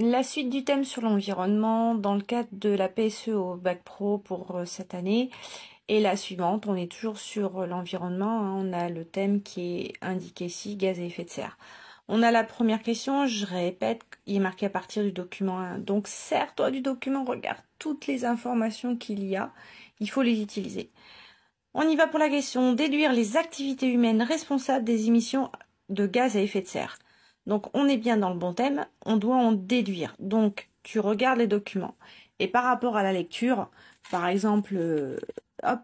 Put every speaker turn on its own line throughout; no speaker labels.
La suite du thème sur l'environnement dans le cadre de la PSE au Bac Pro pour euh, cette année. est la suivante, on est toujours sur euh, l'environnement. Hein. on a le thème qui est indiqué ici, gaz à effet de serre. On a la première question, je répète, il est marqué à partir du document 1. Donc certes, toi du document, regarde toutes les informations qu'il y a. Il faut les utiliser. On y va pour la question déduire les activités humaines responsables des émissions de gaz à effet de serre. Donc on est bien dans le bon thème, on doit en déduire. Donc tu regardes les documents. Et par rapport à la lecture, par exemple, euh, hop,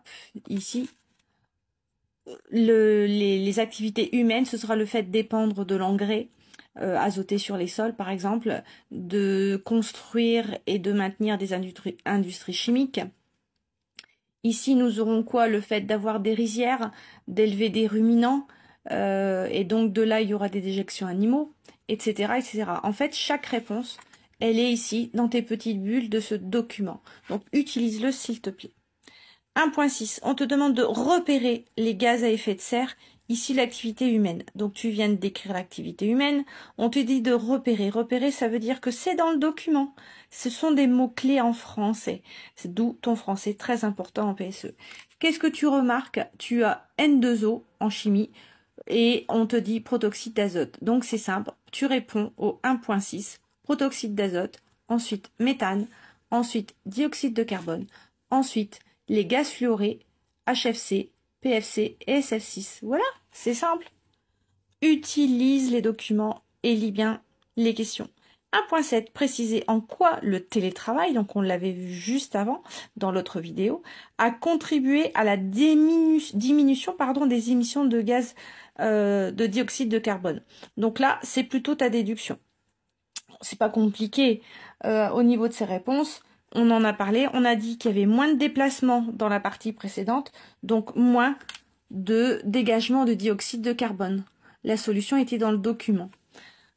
ici, les, activités humaines, ce sera le fait dépendre de l'engrais euh, azoté sur les sols, par exemple, de construire et de maintenir des industries chimiques. Ici, nous aurons quoi Le fait d'avoir des rizières, d'élever des ruminants, euh, et donc de là il y aura des déjections animaux, etc., etc. En fait, chaque réponse, elle est ici dans tes petites bulles de ce document. Donc utilise-le s'il te plaît. 1.6. On te demande de repérer les gaz à effet de serre. Ici, l'activité humaine. Donc, tu viens de décrire l'activité humaine. On te dit de repérer. Repérer, ça veut dire que c'est dans le document. Ce sont des mots-clés en français. C'est d'où ton français très important en PSE. Qu'est-ce que tu remarques Tu as N2O en chimie et on te dit protoxyde d'azote. Donc c'est simple, tu réponds au 1.6, protoxyde d'azote, ensuite méthane, ensuite dioxyde de carbone, ensuite les gaz fluorés, HFC, PFC et SF6. Voilà, c'est simple. Utilise les documents et lis bien les questions. 1.7 préciser en quoi le télétravail, donc on l'avait vu juste avant dans l'autre vidéo, a contribué à la diminution pardon, des émissions de gaz euh, de dioxyde de carbone. Donc là, c'est plutôt ta déduction. C'est pas compliqué euh, au niveau de ces réponses. On en a parlé, on a dit qu'il y avait moins de déplacements dans la partie précédente, donc moins de dégagement de dioxyde de carbone. La solution était dans le document.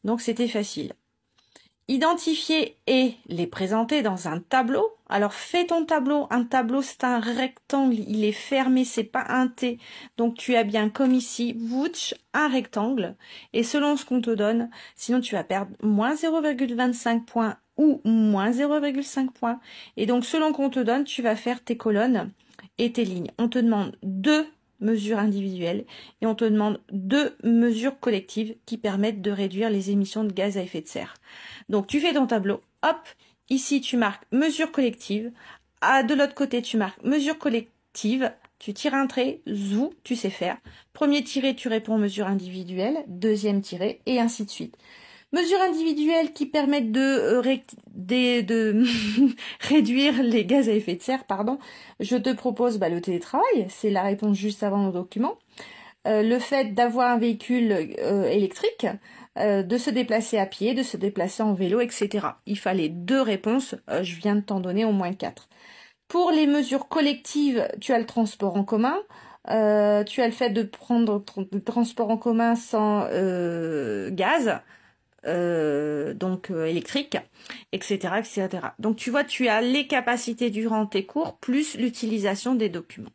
Donc c'était facile identifier et les présenter dans un tableau. Alors fais ton tableau. Un tableau, c'est un rectangle. Il est fermé, c'est pas un T. Donc tu as bien comme ici, voutch un rectangle. Et selon ce qu'on te donne, sinon tu vas perdre moins 0,25 points ou moins 0,5 points. Et donc selon qu'on te donne, tu vas faire tes colonnes et tes lignes. On te demande deux mesures individuelles et on te demande deux mesures collectives qui permettent de réduire les émissions de gaz à effet de serre. Donc tu fais ton tableau, hop, ici tu marques mesures collectives, à, ah, de l'autre côté tu marques mesures collectives, tu tires un trait, zou, tu sais faire. Premier tiré, tu réponds mesure mesures individuelles, deuxième tiré, et ainsi de suite. Mesures individuelles qui permettent de, euh, réduire les gaz à effet de serre, pardon. Je te propose bah, le télétravail, c'est la réponse juste avant le document. Euh, le fait d'avoir un véhicule euh, électrique, de se déplacer à pied, de se déplacer en vélo, etc. Il fallait deux réponses, je viens de t'en donner au moins quatre. Pour les mesures collectives, tu as le transport en commun, tu as le fait de prendre le transport en commun sans gaz, euh, donc euh, électrique, etc., etc. Donc tu vois, tu as les capacités durant tes cours plus l'utilisation des documents.